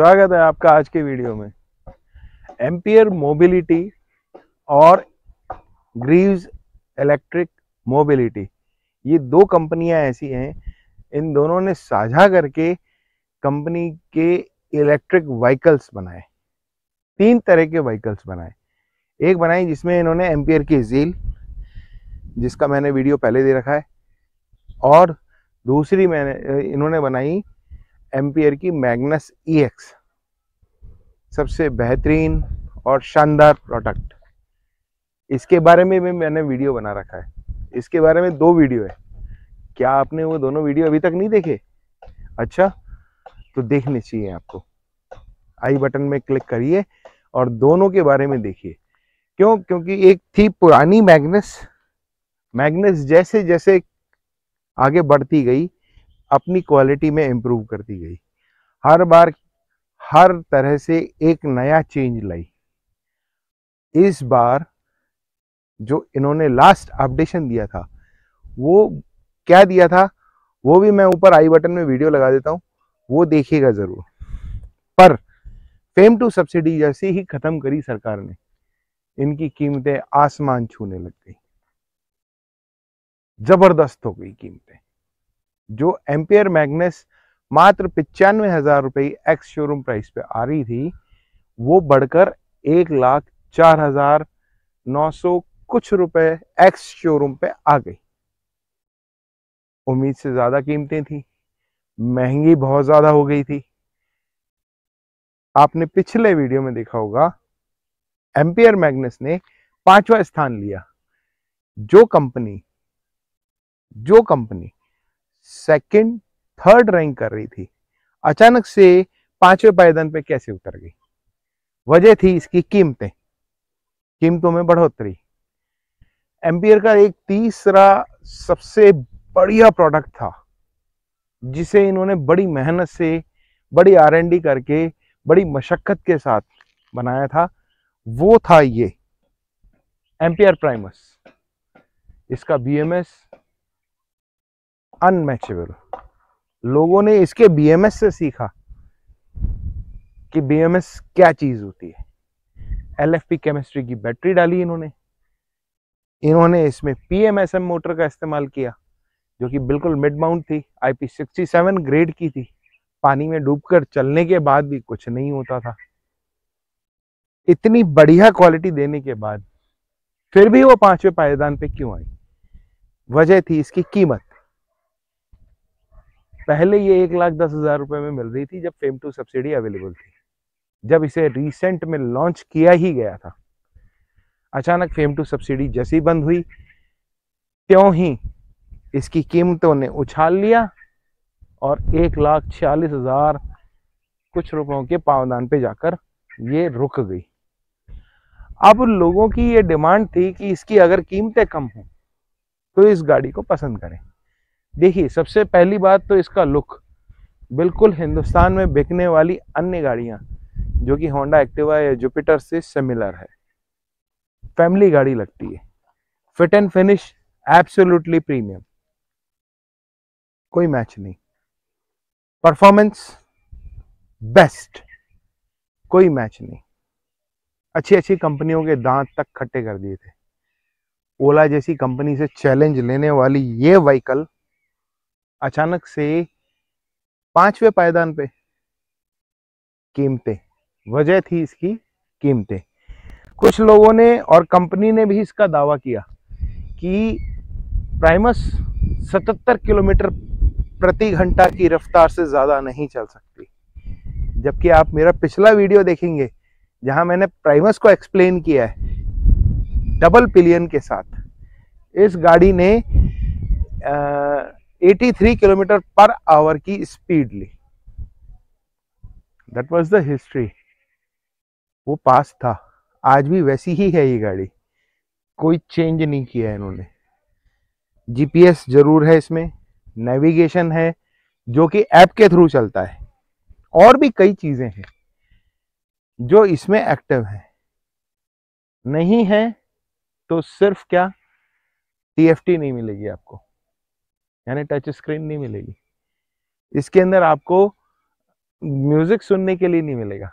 स्वागत है आपका आज के वीडियो में एम्पियर मोबिलिटी और ग्रीव्स इलेक्ट्रिक मोबिलिटी ये दो कंपनियां ऐसी हैं इन दोनों ने साझा करके कंपनी के इलेक्ट्रिक व्हीकल्स बनाए तीन तरह के व्हीकल्स बनाए एक बनाई जिसमें इन्होंने एम्पियर की झील जिसका मैंने वीडियो पहले दे रखा है और दूसरी मैंने इन्होंने बनाई एम्पियर की मैग्नस ईएक्स e सबसे बेहतरीन और शानदार प्रोडक्ट इसके बारे में भी मैंने वीडियो बना रखा है इसके बारे में दो वीडियो है क्या आपने वो दोनों वीडियो अभी तक नहीं देखे अच्छा तो देखने चाहिए आपको आई बटन में क्लिक करिए और दोनों के बारे में देखिए क्यों क्योंकि एक थी पुरानी मैग्नस मैग्नस जैसे जैसे आगे बढ़ती गई अपनी क्वालिटी में इम्प्रूव करती गई हर बार हर तरह से एक नया चेंज लाई इस बार जो इन्होंने लास्ट अपडेशन दिया था वो क्या दिया था वो भी मैं ऊपर आई बटन में वीडियो लगा देता हूँ वो देखिएगा ज़रूर पर फेम टू सब्सिडी जैसे ही ख़त्म करी सरकार ने इनकी कीमतें आसमान छूने लग गई जबरदस्त हो गई कीमतें जो एम्पियर मैग्नेस मात्र पिचानवे हज़ार रुपये एक्स शोरूम प्राइस पे आ रही थी वो बढ़कर एक लाख चार हज़ार नौ सौ कुछ रुपए एक्स शोरूम पे आ गई उम्मीद से ज़्यादा कीमतें थी महंगी बहुत ज़्यादा हो गई थी आपने पिछले वीडियो में देखा होगा एम्पियर मैग्नस ने पांचवा स्थान लिया जो कंपनी जो कंपनी सेकंड, थर्ड रैंक कर रही थी अचानक से पांचवें पायदान पे कैसे उतर गई वजह थी इसकी कीमतें कीमतों में बढ़ोतरी एम्पियर का एक तीसरा सबसे बढ़िया प्रोडक्ट था जिसे इन्होंने बड़ी मेहनत से बड़ी आर करके बड़ी मशक्क़त के साथ बनाया था वो था ये एम्पियर प्राइमस इसका बी एम एस अनमैचेबल लोगों ने इसके बीएमएस से सीखा कि बीएमएस क्या चीज होती है एलएफपी केमिस्ट्री की बैटरी डाली इन्होंने इन्होंने इसमें पीएमएसएम मोटर का इस्तेमाल किया जो कि बिल्कुल मिड माउंट थी आईपी सिक्सटी सेवन ग्रेड की थी पानी में डूबकर चलने के बाद भी कुछ नहीं होता था इतनी बढ़िया क्वालिटी देने के बाद फिर भी वो पांचवें पायदान पे क्यों आई वजह थी इसकी कीमत पहले ये एक लाख दस हज़ार रुपए में मिल रही थी जब फेम टू सब्सिडी अवेलेबल थी जब इसे रिसेंट में लॉन्च किया ही गया था अचानक फेम टू सब्सिडी जैसी बंद हुई त्यों ही इसकी कीमतों ने उछाल लिया और एक लाख छियालीस हज़ार कुछ रुपयों के पावदान पे जाकर ये रुक गई अब लोगों की ये डिमांड थी कि इसकी अगर कीमतें कम हो तो इस गाड़ी को पसंद करें देखिए सबसे पहली बात तो इसका लुक बिल्कुल हिंदुस्तान में बिकने वाली अन्य गाड़ियां जो कि होंडा एक्टिवा या जुपिटर से सिमिलर है फैमिली गाड़ी लगती है fit and finish absolutely premium कोई मैच नहीं परफॉर्मेंस बेस्ट कोई मैच नहीं अच्छी अच्छी कंपनियों के दांत तक खट्टे कर दिए थे ओला जैसी कंपनी से चैलेंज लेने वाली ये व्हीकल अचानक से पांचवे पायदान पे कीमतें वजह थी इसकी कीमतें कुछ लोगों ने और कंपनी ने भी इसका दावा किया कि प्राइमस 77 किलोमीटर प्रति घंटा की रफ्तार से ज़्यादा नहीं चल सकती जबकि आप मेरा पिछला वीडियो देखेंगे जहां मैंने प्राइमस को एक्सप्लेन किया है डबल पिलियन के साथ इस गाड़ी ने आ, 83 किलोमीटर पर आवर की स्पीड ली दैट वाज द हिस्ट्री वो पास था आज भी वैसी ही है ये गाड़ी कोई चेंज नहीं किया है इन्होंने जीपीएस जरूर है इसमें नेविगेशन है जो कि ऐप के थ्रू चलता है और भी कई चीज़ें हैं जो इसमें एक्टिव है नहीं है तो सिर्फ क्या टी नहीं मिलेगी आपको यानी टच स्क्रीन नहीं मिलेगी इसके अंदर आपको म्यूजिक सुनने के लिए नहीं मिलेगा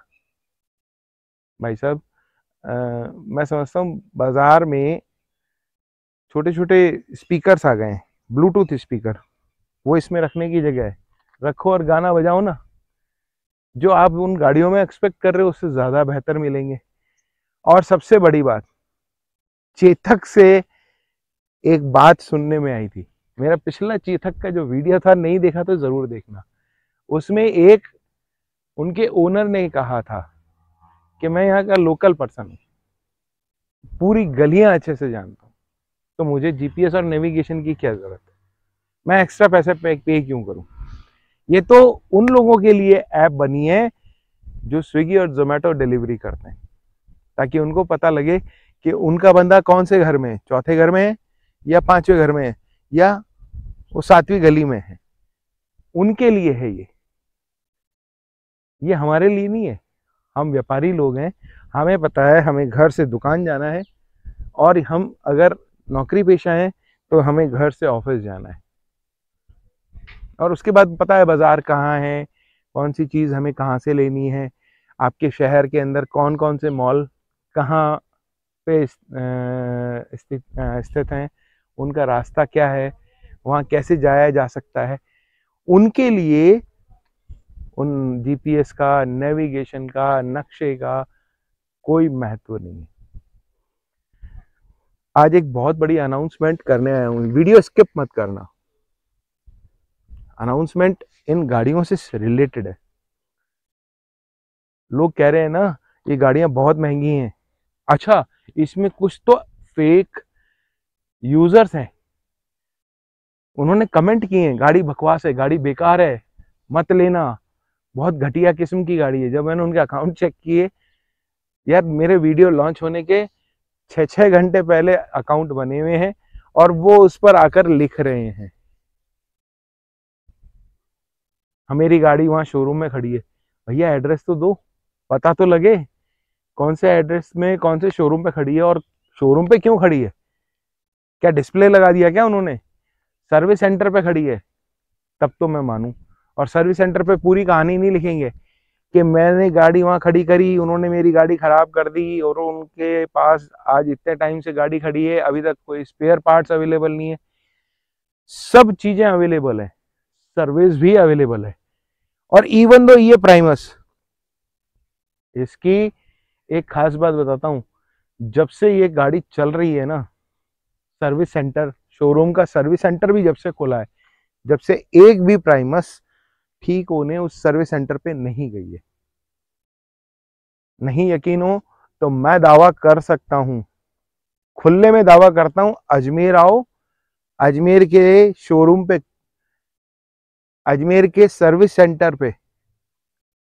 भाई साहब मैं समझता हूँ बाजार में छोटे छोटे स्पीकर्स आ गए हैं ब्लूटूथ स्पीकर वो इसमें रखने की जगह है रखो और गाना बजाओ ना जो आप उन गाड़ियों में एक्सपेक्ट कर रहे हो उससे ज़्यादा बेहतर मिलेंगे और सबसे बड़ी बात चेतक से एक बात सुनने में आई थी मेरा पिछला चीथक का जो वीडियो था नहीं देखा तो ज़रूर देखना उसमें एक उनके ओनर ने कहा था कि मैं यहाँ का लोकल पर्सन हूँ पूरी गलियां अच्छे से जानता हूँ तो मुझे जीपीएस और नेविगेशन की क्या ज़रूरत है मैं एक्स्ट्रा पैसे पे, पे क्यों करूँ ये तो उन लोगों के लिए ऐप बनी है जो स्विगी और जोमेटो डिलीवरी करते हैं ताकि उनको पता लगे कि उनका बंदा कौन से घर में है चौथे घर में है या पांचवें घर में है या वो सातवीं गली में है उनके लिए है ये ये हमारे लिए नहीं है हम व्यापारी लोग हैं हमें पता है हमें घर से दुकान जाना है और हम अगर नौकरी पेशा हैं तो हमें घर से ऑफिस जाना है और उसके बाद पता है बाज़ार कहाँ है कौन सी चीज़ हमें कहाँ से लेनी है आपके शहर के अंदर कौन कौन से मॉल कहाँ पे स्थित हैं उनका रास्ता क्या है वहाँ कैसे जाया जा सकता है उनके लिए उन जीपीएस का नेविगेशन का नक्शे का कोई महत्व नहीं है आज एक बहुत बड़ी अनाउंसमेंट करने आया हूँ वीडियो स्किप मत करना अनाउंसमेंट इन गाड़ियों से रिलेटेड है लोग कह रहे हैं ना ये गाड़ियां बहुत महंगी हैं अच्छा इसमें कुछ तो फेक यूजर्स हैं उन्होंने कमेंट किए हैं गाड़ी बकवास है गाड़ी बेकार है मत लेना बहुत घटिया किस्म की गाड़ी है जब मैंने उनके अकाउंट चेक किए यार मेरे वीडियो लॉन्च होने के छ छः घंटे पहले अकाउंट बने हुए हैं और वो उस पर आकर लिख रहे हैं हमेरी हाँ, गाड़ी वहाँ शोरूम में खड़ी है भैया एड्रेस तो दो पता तो लगे कौन से एड्रेस में कौन से शोरूम पे खड़ी है और शोरूम पे क्यों खड़ी है क्या डिस्प्ले लगा दिया क्या उन्होंने सर्विस सेंटर पे खड़ी है तब तो मैं मानू और सर्विस सेंटर पे पूरी कहानी नहीं लिखेंगे कि मैंने गाड़ी वहाँ खड़ी करी उन्होंने मेरी गाड़ी ख़राब कर दी और उनके पास आज इतने टाइम से गाड़ी खड़ी है अभी तक कोई स्पेयर पार्ट्स अवेलेबल नहीं है सब चीज़ें अवेलेबल है सर्विस भी अवेलेबल है और इवन दो ये प्राइमस इसकी एक खास बात बताता हूँ जब से ये गाड़ी चल रही है ना सर्विस सेंटर शोरूम का सर्विस सेंटर भी जब से खुला है जब से एक भी प्राइमस ठीक होने उस सर्विस सेंटर पे नहीं गई है नहीं यकीन हो तो मैं दावा कर सकता हूं खुले में दावा करता हूं अजमेर आओ अजमेर के शोरूम पे अजमेर के सर्विस सेंटर पे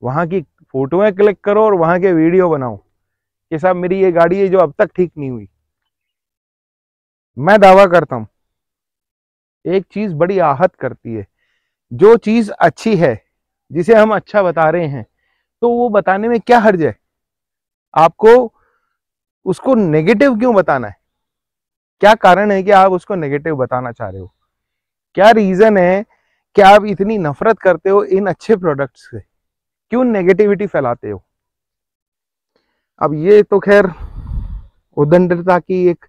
वहां की फोटोएं क्लिक करो और वहां के वीडियो बनाओ कि साहब मेरी ये गाड़ी है जो अब तक ठीक नहीं हुई मैं दावा करता हूं एक चीज बड़ी आहत करती है जो चीज अच्छी है जिसे हम अच्छा बता रहे हैं तो वो बताने में क्या हर्ज है आपको उसको नेगेटिव क्यों बताना है क्या कारण है कि आप उसको नेगेटिव बताना चाह रहे हो क्या रीजन है कि आप इतनी नफरत करते हो इन अच्छे प्रोडक्ट्स से क्यों नेगेटिविटी फैलाते हो अब ये तो खैर उदंडता की एक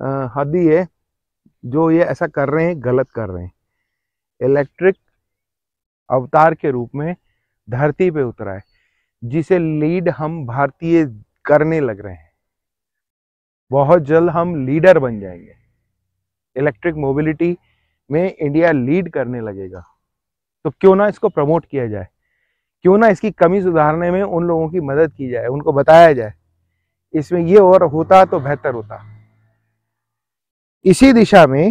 ही है जो ये ऐसा कर रहे हैं गलत कर रहे हैं इलेक्ट्रिक अवतार के रूप में धरती पे उतरा है जिसे लीड हम भारतीय करने लग रहे हैं बहुत जल्द हम लीडर बन जाएंगे इलेक्ट्रिक मोबिलिटी में इंडिया लीड करने लगेगा तो क्यों ना इसको प्रमोट किया जाए क्यों ना इसकी कमी सुधारने में उन लोगों की मदद की जाए उनको बताया जाए इसमें ये और होता तो बेहतर होता इसी दिशा में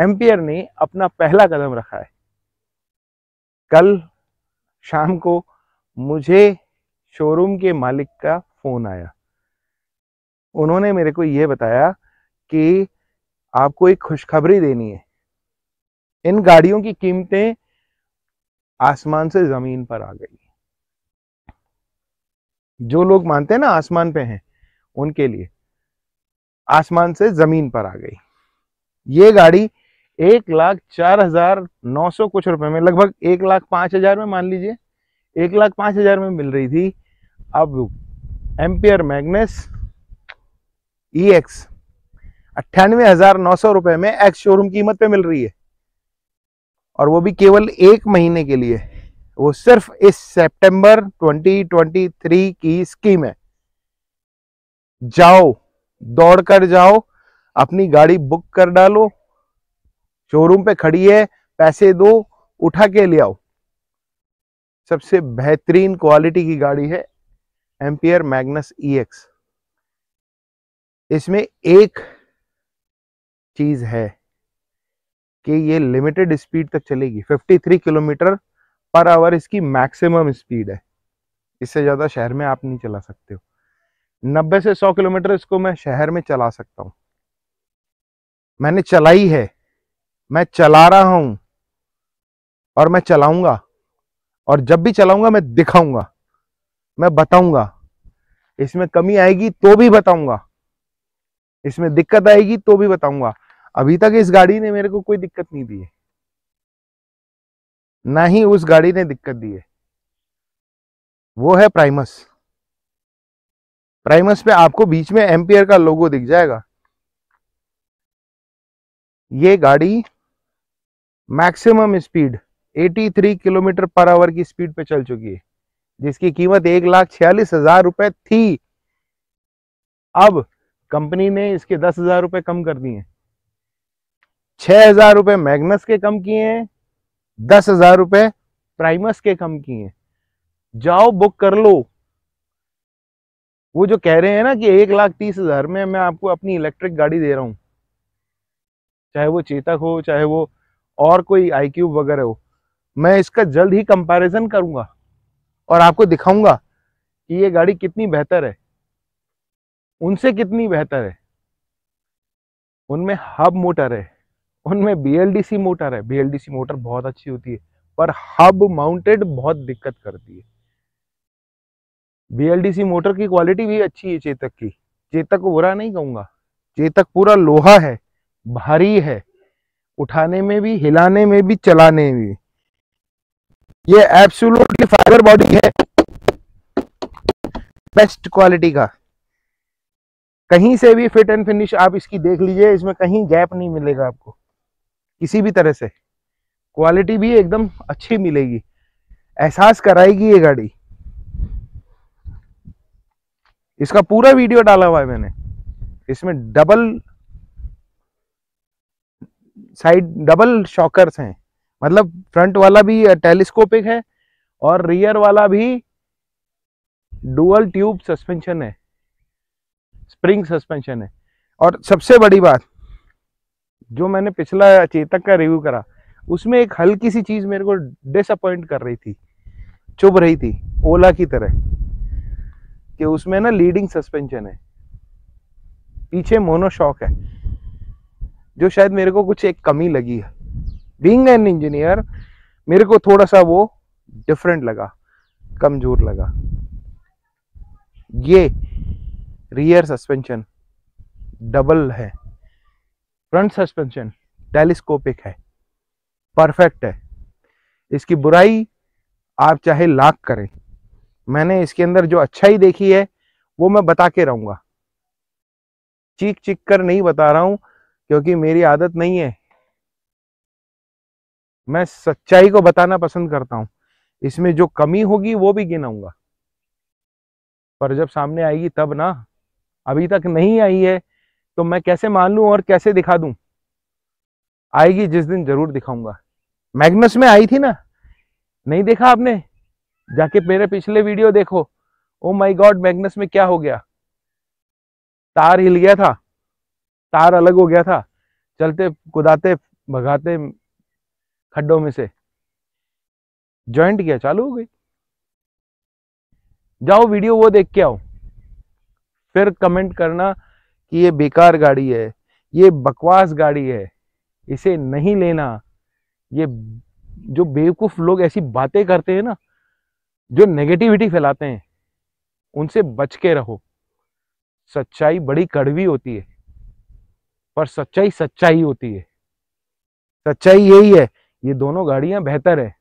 एम्पियर ने अपना पहला कदम रखा है कल शाम को मुझे शोरूम के मालिक का फोन आया उन्होंने मेरे को यह बताया कि आपको एक खुशखबरी देनी है इन गाड़ियों की कीमतें आसमान से जमीन पर आ गई जो लोग मानते हैं ना आसमान पे हैं उनके लिए आसमान से ज़मीन पर आ गई ये गाड़ी एक लाख चार हजार नौ सौ कुछ रुपए में लगभग एक लाख पांच हजार में मान लीजिए एक लाख पांच हजार में मिल रही थी अब एम्पियर मैग्नेस ई एक्स अट्ठानवे हजार नौ सौ रुपए में एक्स शोरूम कीमत पे मिल रही है और वो भी केवल एक महीने के लिए वो सिर्फ इस सितंबर 2023 की स्कीम है जाओ दौड़ कर जाओ अपनी गाड़ी बुक कर डालो शोरूम पे खड़ी है पैसे दो उठा के ले आओ सबसे बेहतरीन क्वालिटी की गाड़ी है एम्पियर मैग्नस ईएक्स इसमें एक चीज है कि ये लिमिटेड स्पीड तक चलेगी 53 किलोमीटर पर आवर इसकी मैक्सिमम स्पीड है इससे ज़्यादा शहर में आप नहीं चला सकते हो नब्बे से सौ किलोमीटर इसको मैं शहर में चला सकता हूं मैंने चलाई है मैं चला रहा हूं और मैं चलाऊंगा और जब भी चलाऊंगा मैं दिखाऊंगा मैं बताऊंगा इसमें कमी आएगी तो भी बताऊंगा इसमें दिक्कत आएगी तो भी बताऊंगा अभी तक इस गाड़ी ने मेरे को कोई दिक्कत नहीं दी है ना ही उस गाड़ी ने दिक्कत दी है वो है प्राइमस प्राइमस पे आपको बीच में एम्पियर का लोगो दिख जाएगा ये गाड़ी maximum speed 83 kilometre per hour की स्पीड पे चल चुकी है जिसकी कीमत एक लाख छियालीस हजार रुपए थी अब कंपनी ने इसके दस हजार रुपये कम कर दिए छह हजार रुपये मैग्नस के कम किए हैं दस हजार रुपए प्राइमस के कम किए हैं जाओ बुक कर लो वो जो कह रहे हैं ना कि एक लाख तीस हज़ार में मैं आपको अपनी इलेक्ट्रिक गाड़ी दे रहा हूँ चाहे वो चेतक हो चाहे वो और कोई आई क्यूब वगैरह हो मैं इसका जल्द ही कंपैरिजन करूंगा और आपको दिखाऊंगा कि ये गाड़ी कितनी बेहतर है उनसे कितनी बेहतर है उनमें हब मोटर है उनमें बीएलडीसी मोटर है बीएलडीसी मोटर बहुत अच्छी होती है पर हब माउंटेड बहुत दिक्कत करती है बीएलडीसी मोटर की क्वालिटी भी अच्छी है चेतक की चेतक को बुरा नहीं कहूंगा चेतक पूरा लोहा है भारी है उठाने में भी हिलाने में भी चलाने में भी ये एब्सुलटली फाइबर बॉडी है बेस्ट क्वालिटी का कहीं से भी फिट एंड फिनिश आप इसकी देख लीजिए इसमें कहीं गैप नहीं मिलेगा आपको किसी भी तरह से क्वालिटी भी एकदम अच्छी मिलेगी एहसास कराएगी ये गाड़ी इसका पूरा वीडियो डाला हुआ है मैंने इसमें डबल साइड डबल शॉकर्स हैं मतलब फ्रंट वाला भी टेलीस्कोपिक है और रियर वाला भी डुअल ट्यूब सस्पेंशन है स्प्रिंग सस्पेंशन है और सबसे बड़ी बात जो मैंने पिछला चेतक का रिव्यू करा उसमें एक हल्की सी चीज़ मेरे को डिसअपॉइंट कर रही थी चुभ रही थी ओला की तरह कि उसमें ना लीडिंग सस्पेंशन है पीछे मोनोशॉक है जो शायद मेरे को कुछ एक कमी लगी है बींग एन इंजीनियर मेरे को थोड़ा सा वो डिफरेंट लगा कमजोर लगा ये रियर सस्पेंशन डबल है फ्रंट सस्पेंशन टेलीस्कोपिक है परफेक्ट है इसकी बुराई आप चाहे लाख करें मैंने इसके अंदर जो अच्छाई देखी है वो मैं बता के रहूंगा चीख चीख कर नहीं बता रहा हूं क्योंकि मेरी आदत नहीं है मैं सच्चाई को बताना पसंद करता हूं इसमें जो कमी होगी वो भी गिनाऊंगा पर जब सामने आएगी तब ना अभी तक नहीं आई है तो मैं कैसे मान लू और कैसे दिखा दू आएगी जिस दिन जरूर दिखाऊंगा मैग्नस में आई थी ना नहीं देखा आपने जाके मेरे पिछले वीडियो देखो ओ माई गॉड मैग्नस में क्या हो गया तार हिल गया था तार अलग हो गया था चलते कुदाते भगाते खड्डों में से ज्वाइंट किया चालू हो गई जाओ वीडियो वो देख के आओ फिर कमेंट करना कि ये बेकार गाड़ी है ये बकवास गाड़ी है इसे नहीं लेना ये जो बेवकूफ़ लोग ऐसी बातें करते हैं ना जो नेगेटिविटी फैलाते हैं उनसे बच के रहो सच्चाई बड़ी कड़वी होती है पर सच्चाई सच्चाई होती है सच्चाई यही है ये दोनों गाड़ियां बेहतर है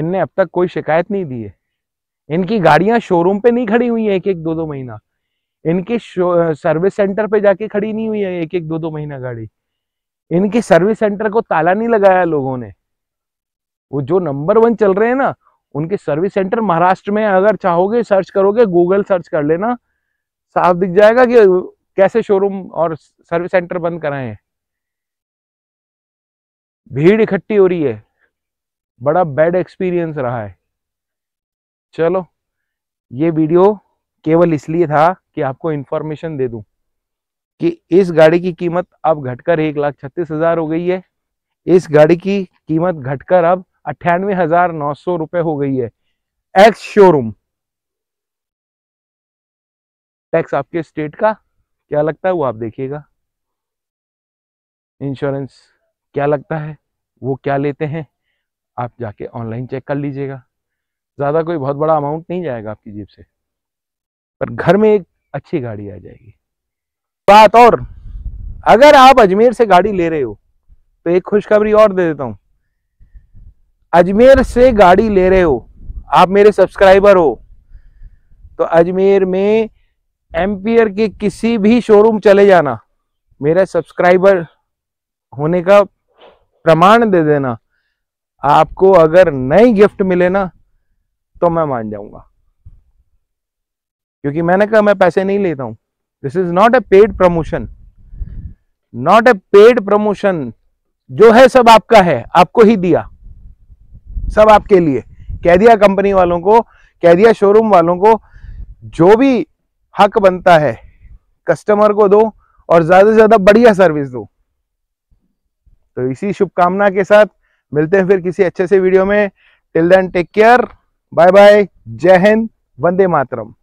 इनने अब तक कोई शिकायत नहीं दी है इनकी गाड़ियां शोरूम पे नहीं खड़ी हुई है एक एक दो दो महीना इनके सर्विस सेंटर पे जाके खड़ी नहीं हुई है एक एक दो दो महीना गाड़ी इनके सर्विस सेंटर को ताला नहीं लगाया लोगों ने वो जो नंबर वन चल रहे हैं ना उनके सर्विस सेंटर महाराष्ट्र में अगर चाहोगे सर्च करोगे गूगल सर्च कर लेना साफ दिख जाएगा कि कैसे शोरूम और सर्विस सेंटर बंद कराए भीड़ इकट्ठी हो रही है बड़ा बैड एक्सपीरियंस रहा है चलो ये वीडियो केवल इसलिए था कि आपको इंफॉर्मेशन दे दूं कि इस गाड़ी की कीमत अब घटकर एक लाख छत्तीस हजार हो गई है इस गाड़ी की कीमत घटकर अब अट्ठानवे हजार नौ सौ रुपए हो गई है एक्स शोरूम टैक्स आपके स्टेट का क्या लगता है वो आप देखिएगा इंश्योरेंस क्या लगता है वो क्या लेते हैं आप जाके ऑनलाइन चेक कर लीजिएगा ज़्यादा कोई बहुत बड़ा अमाउंट नहीं जाएगा आपकी जेब से पर घर में एक अच्छी गाड़ी आ जाएगी बात और अगर आप अजमेर से गाड़ी ले रहे हो तो एक खुशखबरी और दे देता हूं अजमेर से गाड़ी ले रहे हो आप मेरे सब्सक्राइबर हो तो अजमेर में एम्पियर के किसी भी शोरूम चले जाना मेरा सब्सक्राइबर होने का प्रमाण दे देना आपको अगर नई गिफ्ट मिले ना तो मैं मान जाऊंगा क्योंकि मैंने कहा मैं पैसे नहीं लेता हूं this is not a paid promotion not a paid promotion जो है सब आपका है आपको ही दिया सब आपके लिए कैदिया कंपनी वालों को कैदिया शोरूम वालों को जो भी हक बनता है कस्टमर को दो और ज्यादा से ज्यादा बढ़िया सर्विस दो तो इसी शुभकामना के साथ मिलते हैं फिर किसी अच्छे से वीडियो में till then take care bye bye जय हिंद वंदे मातरम